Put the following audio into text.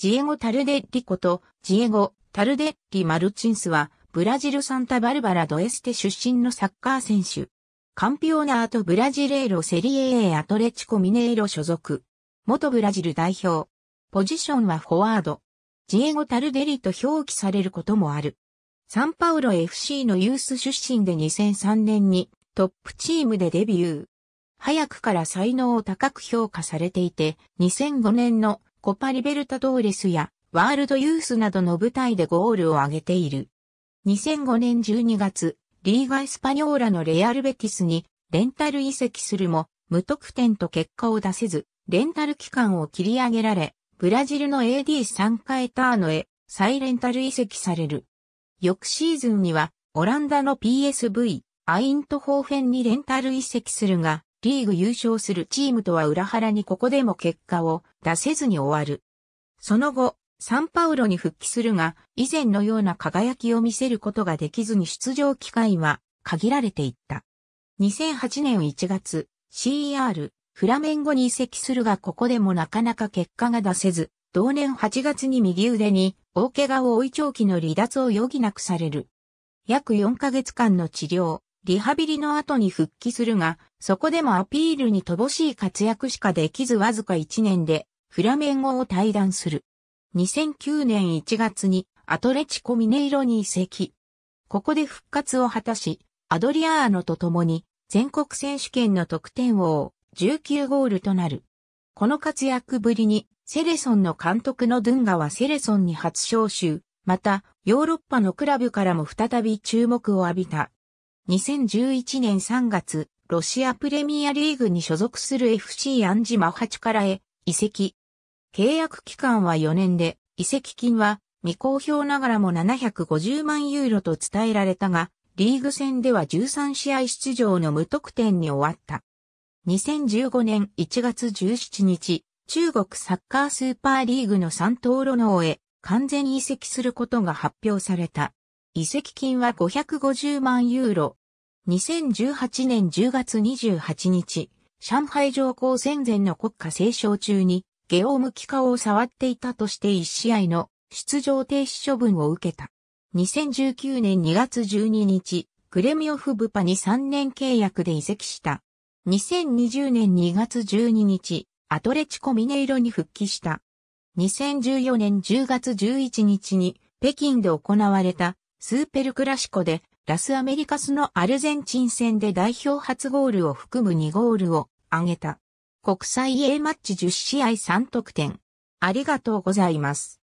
ジエゴ・タルデッリこと、ジエゴ・タルデッリ・マルチンスは、ブラジルサンタバルバラ・ドエステ出身のサッカー選手。カンピオナート・ブラジレーロ・セリエ A アトレチコ・ミネイロ所属。元ブラジル代表。ポジションはフォワード。ジエゴ・タルデリと表記されることもある。サンパウロ FC のユース出身で2003年にトップチームでデビュー。早くから才能を高く評価されていて、2005年のコパリベルタドーレスやワールドユースなどの舞台でゴールを挙げている。2005年12月、リーガ・エスパニョーラのレアルベティスにレンタル移籍するも、無得点と結果を出せず、レンタル期間を切り上げられ、ブラジルの AD 3回カエターノへ再レンタル移籍される。翌シーズンには、オランダの PSV、アイントホーフェンにレンタル移籍するが、リーグ優勝するチームとは裏腹にここでも結果を出せずに終わる。その後、サンパウロに復帰するが、以前のような輝きを見せることができずに出場機会は限られていった。2008年1月、CER、フラメンゴに移籍するがここでもなかなか結果が出せず、同年8月に右腕に大怪我を追い長期の離脱を余儀なくされる。約4ヶ月間の治療、リハビリの後に復帰するが、そこでもアピールに乏しい活躍しかできずわずか1年でフラメンゴを退団する。2009年1月にアトレチコミネイロに移籍。ここで復活を果たし、アドリアーノと共に全国選手権の得点王19ゴールとなる。この活躍ぶりにセレソンの監督のドゥンガはセレソンに初招集、またヨーロッパのクラブからも再び注目を浴びた。2011年3月、ロシアプレミアリーグに所属する FC アンジマハチカラへ移籍。契約期間は4年で、移籍金は未公表ながらも750万ユーロと伝えられたが、リーグ戦では13試合出場の無得点に終わった。2015年1月17日、中国サッカースーパーリーグの三島ロノーへ完全移籍することが発表された。移籍金は550万ユーロ、2018年10月28日、上海上皇戦前の国家斉唱中に、ゲオム機顔を触っていたとして1試合の出場停止処分を受けた。2019年2月12日、クレミオフブパに3年契約で移籍した。2020年2月12日、アトレチコミネイロに復帰した。2014年10月11日に北京で行われたスーペルクラシコでラスアメリカスのアルゼンチン戦で代表初ゴールを含む2ゴールを挙げた。国際 A マッチ10試合3得点。ありがとうございます。